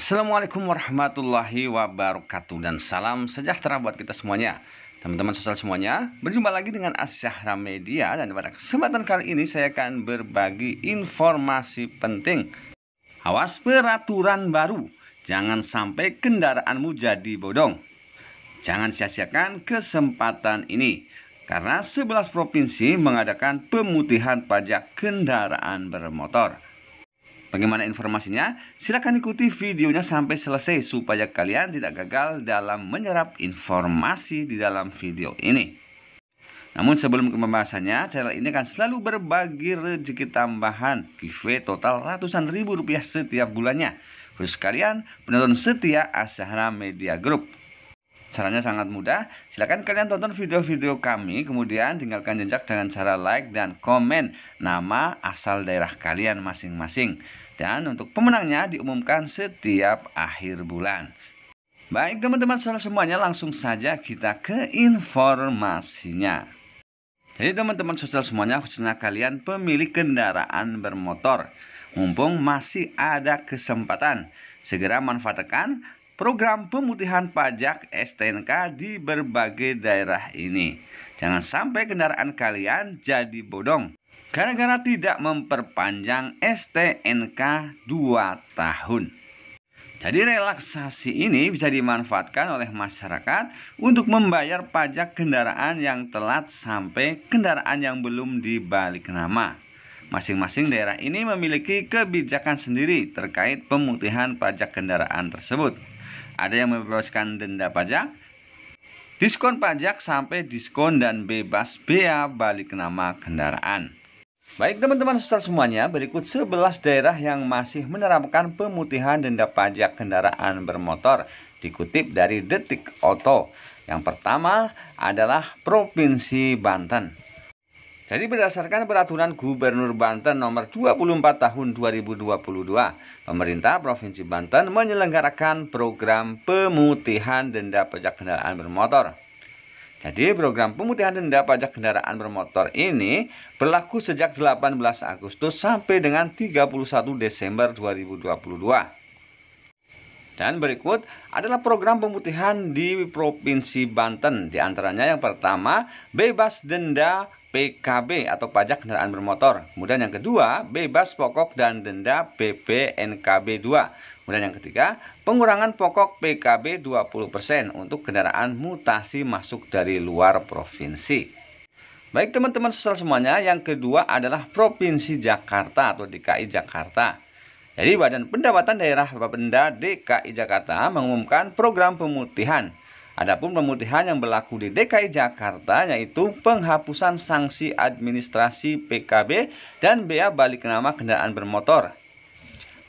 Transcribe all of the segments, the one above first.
Assalamualaikum warahmatullahi wabarakatuh dan salam sejahtera buat kita semuanya. Teman-teman sosial semuanya, berjumpa lagi dengan Asyahra Media dan pada kesempatan kali ini saya akan berbagi informasi penting. Awas peraturan baru, jangan sampai kendaraanmu jadi bodong. Jangan sia-siakan kesempatan ini karena 11 provinsi mengadakan pemutihan pajak kendaraan bermotor. Bagaimana informasinya? Silahkan ikuti videonya sampai selesai supaya kalian tidak gagal dalam menyerap informasi di dalam video ini. Namun sebelum ke pembahasannya, channel ini akan selalu berbagi rezeki tambahan giveaway total ratusan ribu rupiah setiap bulannya. Khusus kalian penonton setia Asahana Media Group. Caranya sangat mudah. Silahkan kalian tonton video-video kami, kemudian tinggalkan jejak dengan cara like dan komen nama asal daerah kalian masing-masing. Dan untuk pemenangnya diumumkan setiap akhir bulan. Baik teman-teman soal semuanya langsung saja kita ke informasinya. Jadi teman-teman sosial semuanya khususnya kalian pemilik kendaraan bermotor. Mumpung masih ada kesempatan, segera manfaatkan program pemutihan pajak STNK di berbagai daerah ini. Jangan sampai kendaraan kalian jadi bodong. Gara-gara tidak memperpanjang STNK 2 tahun. Jadi relaksasi ini bisa dimanfaatkan oleh masyarakat untuk membayar pajak kendaraan yang telat sampai kendaraan yang belum dibalik nama. Masing-masing daerah ini memiliki kebijakan sendiri terkait pemutihan pajak kendaraan tersebut. Ada yang membebaskan denda pajak, diskon pajak sampai diskon dan bebas bea balik nama kendaraan. Baik teman-teman sosial semuanya, berikut 11 daerah yang masih menerapkan pemutihan denda pajak kendaraan bermotor dikutip dari Detik Oto. Yang pertama adalah Provinsi Banten. Jadi berdasarkan peraturan Gubernur Banten nomor 24 tahun 2022, pemerintah Provinsi Banten menyelenggarakan program pemutihan denda pajak kendaraan bermotor. Jadi program pemutihan denda pajak kendaraan bermotor ini berlaku sejak 18 Agustus sampai dengan 31 Desember 2022. Dan berikut adalah program pemutihan di Provinsi Banten. Di antaranya yang pertama, bebas denda PKB atau pajak kendaraan bermotor. Kemudian yang kedua, bebas pokok dan denda PPNKB 2. Kemudian yang ketiga, pengurangan pokok PKB 20% untuk kendaraan mutasi masuk dari luar provinsi. Baik teman-teman sosial semuanya, yang kedua adalah Provinsi Jakarta atau DKI Jakarta. Jadi Badan Pendapatan Daerah Bapenda DKI Jakarta mengumumkan program pemutihan. Adapun pemutihan yang berlaku di DKI Jakarta yaitu penghapusan sanksi administrasi PKB dan bea balik nama kendaraan bermotor.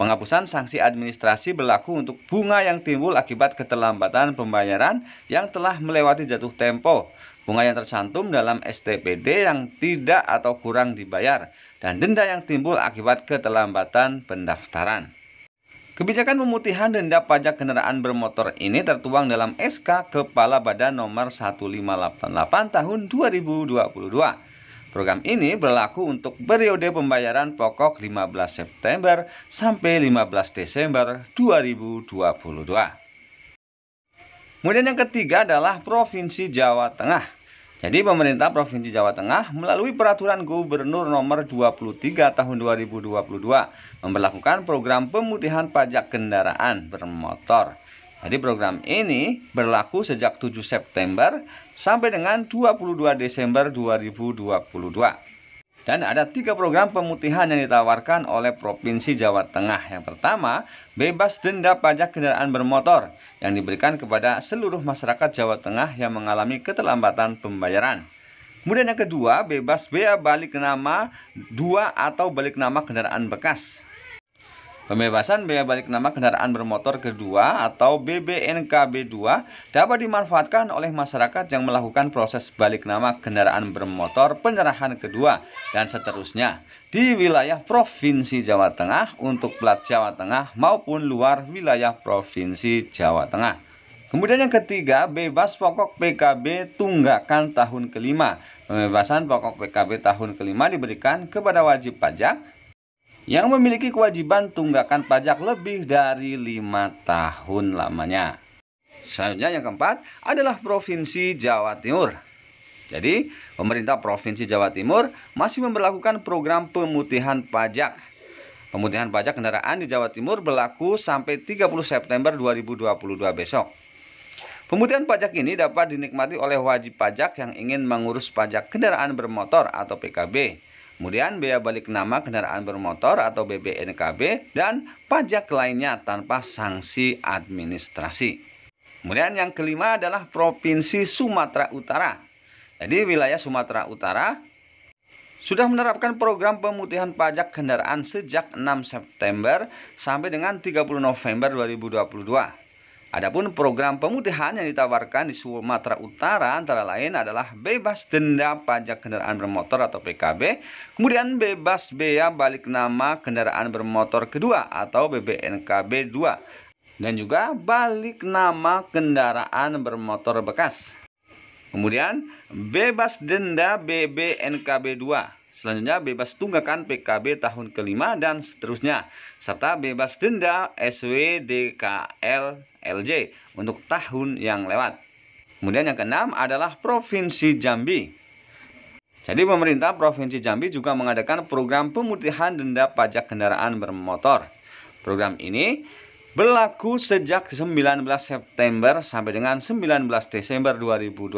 Penghapusan sanksi administrasi berlaku untuk bunga yang timbul akibat keterlambatan pembayaran yang telah melewati jatuh tempo, bunga yang tercantum dalam STPD yang tidak atau kurang dibayar, dan denda yang timbul akibat keterlambatan pendaftaran. Kebijakan pemutihan denda pajak kendaraan bermotor ini tertuang dalam SK Kepala Badan Nomor 1588 Tahun 2022 Program ini berlaku untuk periode pembayaran pokok 15 September sampai 15 Desember 2022. Kemudian yang ketiga adalah Provinsi Jawa Tengah. Jadi pemerintah Provinsi Jawa Tengah melalui peraturan Gubernur nomor 23 tahun 2022 memperlakukan program pemutihan pajak kendaraan bermotor. Jadi program ini berlaku sejak 7 September sampai dengan 22 Desember 2022. Dan ada tiga program pemutihan yang ditawarkan oleh Provinsi Jawa Tengah. Yang pertama, bebas denda pajak kendaraan bermotor yang diberikan kepada seluruh masyarakat Jawa Tengah yang mengalami keterlambatan pembayaran. Kemudian yang kedua, bebas bea balik nama dua atau balik nama kendaraan bekas. Pembebasan biaya balik nama kendaraan bermotor kedua atau BBNKB2 dapat dimanfaatkan oleh masyarakat yang melakukan proses balik nama kendaraan bermotor penyerahan kedua dan seterusnya di wilayah Provinsi Jawa Tengah untuk plat Jawa Tengah maupun luar wilayah Provinsi Jawa Tengah. Kemudian yang ketiga, bebas pokok PKB tunggakan tahun kelima. Pembebasan pokok PKB tahun kelima diberikan kepada wajib pajak, yang memiliki kewajiban tunggakan pajak lebih dari lima tahun lamanya. Selanjutnya yang keempat adalah Provinsi Jawa Timur. Jadi, pemerintah Provinsi Jawa Timur masih memperlakukan program pemutihan pajak. Pemutihan pajak kendaraan di Jawa Timur berlaku sampai 30 September 2022 besok. Pemutihan pajak ini dapat dinikmati oleh wajib pajak yang ingin mengurus pajak kendaraan bermotor atau PKB kemudian biaya balik nama kendaraan bermotor atau BBNKB, dan pajak lainnya tanpa sanksi administrasi. Kemudian yang kelima adalah Provinsi Sumatera Utara. Jadi wilayah Sumatera Utara sudah menerapkan program pemutihan pajak kendaraan sejak 6 September sampai dengan 30 November 2022. Adapun program pemutihan yang ditawarkan di Sumatera Utara antara lain adalah bebas denda pajak kendaraan bermotor atau PKB, kemudian bebas bea balik nama kendaraan bermotor kedua atau BBNKB 2 dan juga balik nama kendaraan bermotor bekas. Kemudian bebas denda BBNKB 2 Selanjutnya bebas tunggakan PKB tahun kelima dan seterusnya serta bebas denda SWDKL LJ untuk tahun yang lewat. Kemudian yang keenam adalah Provinsi Jambi. Jadi pemerintah Provinsi Jambi juga mengadakan program pemutihan denda pajak kendaraan bermotor. Program ini berlaku sejak 19 September sampai dengan 19 Desember 2022.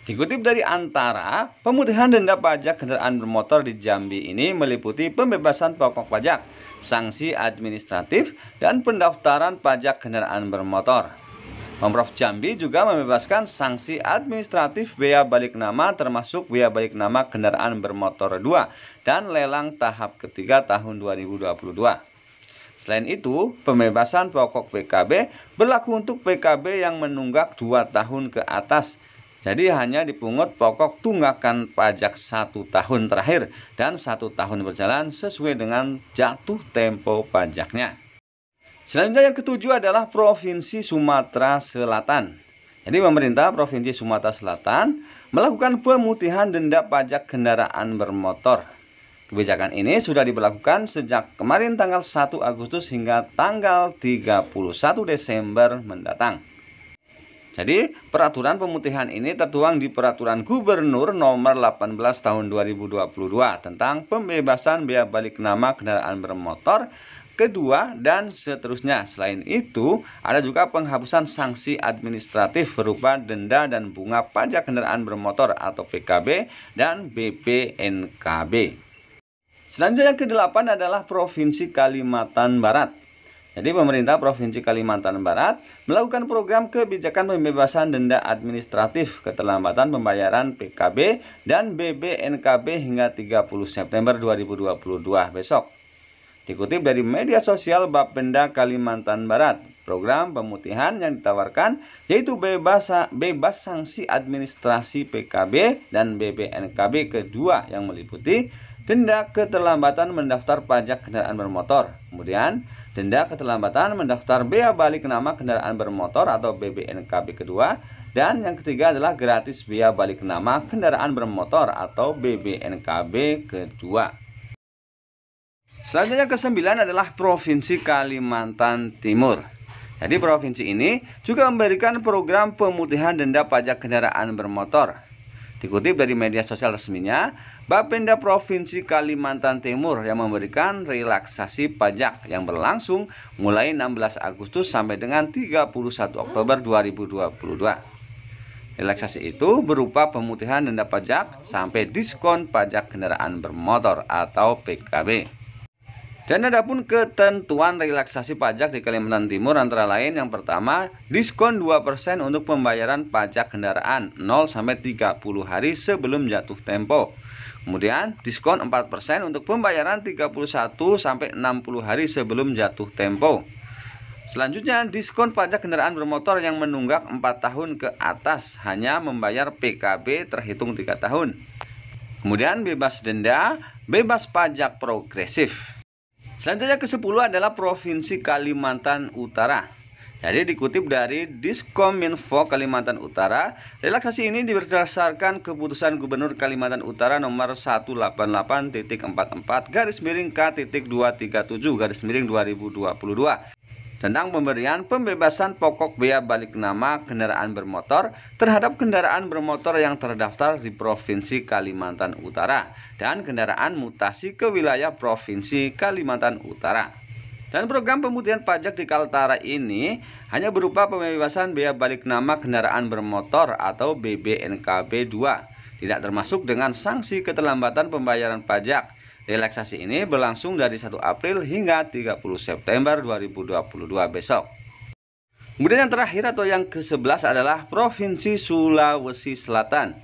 Dikutip dari Antara, pemutihan denda pajak kendaraan bermotor di Jambi ini meliputi pembebasan pokok pajak, sanksi administratif, dan pendaftaran pajak kendaraan bermotor. Pemprov Jambi juga membebaskan sanksi administratif bea balik nama termasuk bea balik nama kendaraan bermotor 2 dan lelang tahap ketiga tahun 2022. Selain itu, pembebasan pokok PKB berlaku untuk PKB yang menunggak 2 tahun ke atas jadi hanya dipungut pokok tunggakan pajak satu tahun terakhir dan satu tahun berjalan sesuai dengan jatuh tempo pajaknya. Selanjutnya yang ketujuh adalah Provinsi Sumatera Selatan. Jadi pemerintah Provinsi Sumatera Selatan melakukan pemutihan denda pajak kendaraan bermotor. Kebijakan ini sudah diberlakukan sejak kemarin tanggal 1 Agustus hingga tanggal 31 Desember mendatang. Jadi peraturan pemutihan ini tertuang di peraturan gubernur nomor 18 tahun 2022 tentang pembebasan biaya balik nama kendaraan bermotor kedua dan seterusnya. Selain itu, ada juga penghapusan sanksi administratif berupa denda dan bunga pajak kendaraan bermotor atau PKB dan BPNKB. Selanjutnya yang ke adalah Provinsi Kalimantan Barat. Jadi pemerintah Provinsi Kalimantan Barat melakukan program kebijakan pembebasan denda administratif keterlambatan pembayaran PKB dan BBNKB hingga 30 September 2022 besok. Dikutip dari media sosial Bapenda Kalimantan Barat, program pemutihan yang ditawarkan yaitu bebas, bebas sanksi administrasi PKB dan BBNKB kedua yang meliputi denda keterlambatan mendaftar pajak kendaraan bermotor. Kemudian, denda keterlambatan mendaftar bea balik nama kendaraan bermotor atau BBNKB kedua. Dan yang ketiga adalah gratis bea balik nama kendaraan bermotor atau BBNKB kedua. Selanjutnya kesembilan adalah Provinsi Kalimantan Timur. Jadi provinsi ini juga memberikan program pemutihan denda pajak kendaraan bermotor Dikutip dari media sosial resminya, Bapenda Provinsi Kalimantan Timur yang memberikan relaksasi pajak yang berlangsung mulai 16 Agustus sampai dengan 31 Oktober 2022. Relaksasi itu berupa pemutihan denda pajak sampai diskon pajak kendaraan bermotor atau PKB. Dan adapun ketentuan relaksasi pajak di Kalimantan Timur antara lain yang pertama, diskon 2% untuk pembayaran pajak kendaraan 0 sampai 30 hari sebelum jatuh tempo. Kemudian diskon 4% untuk pembayaran 31 sampai 60 hari sebelum jatuh tempo. Selanjutnya, diskon pajak kendaraan bermotor yang menunggak 4 tahun ke atas hanya membayar PKB terhitung 3 tahun. Kemudian bebas denda, bebas pajak progresif. Selanjutnya ke-10 adalah Provinsi Kalimantan Utara. Jadi dikutip dari Diskominfo Kalimantan Utara, relaksasi ini diberdasarkan keputusan Gubernur Kalimantan Utara nomor 188.44 garis miring K.237 garis miring 2022 tentang pemberian pembebasan pokok biaya balik nama kendaraan bermotor terhadap kendaraan bermotor yang terdaftar di Provinsi Kalimantan Utara dan kendaraan mutasi ke wilayah Provinsi Kalimantan Utara. Dan program pemutihan pajak di Kaltara ini hanya berupa pembebasan biaya balik nama kendaraan bermotor atau BBNKB 2, tidak termasuk dengan sanksi keterlambatan pembayaran pajak Relaksasi ini berlangsung dari 1 April hingga 30 September 2022 besok. Kemudian yang terakhir atau yang ke-11 adalah Provinsi Sulawesi Selatan.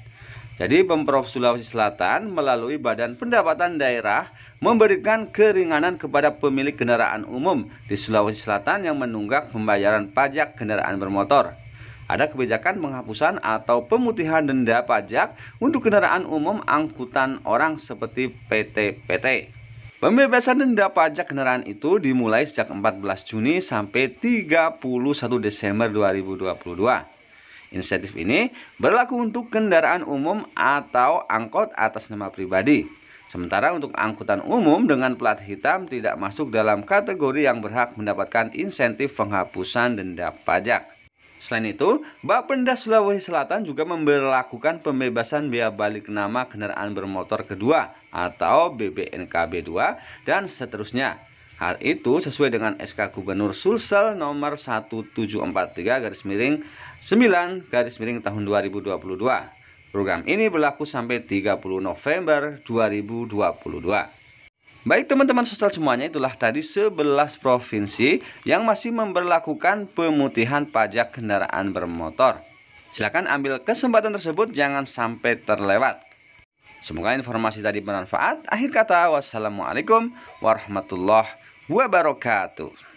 Jadi Pemprov Sulawesi Selatan melalui Badan Pendapatan Daerah memberikan keringanan kepada pemilik kendaraan umum di Sulawesi Selatan yang menunggak pembayaran pajak kendaraan bermotor ada kebijakan penghapusan atau pemutihan denda pajak untuk kendaraan umum angkutan orang seperti PT-PT. Pembebasan denda pajak kendaraan itu dimulai sejak 14 Juni sampai 31 Desember 2022. Insentif ini berlaku untuk kendaraan umum atau angkot atas nama pribadi. Sementara untuk angkutan umum dengan plat hitam tidak masuk dalam kategori yang berhak mendapatkan insentif penghapusan denda pajak. Selain itu, Bapenda Sulawesi Selatan juga memberlakukan pembebasan biaya balik nama kendaraan bermotor kedua atau BBNKB 2 dan seterusnya. Hal itu sesuai dengan SK Gubernur Sulsel nomor 1743 garis miring 9 garis miring tahun 2022. Program ini berlaku sampai 30 November 2022. Baik teman-teman sosial semuanya itulah tadi 11 provinsi yang masih memperlakukan pemutihan pajak kendaraan bermotor. Silahkan ambil kesempatan tersebut jangan sampai terlewat. Semoga informasi tadi bermanfaat. Akhir kata wassalamualaikum warahmatullahi wabarakatuh.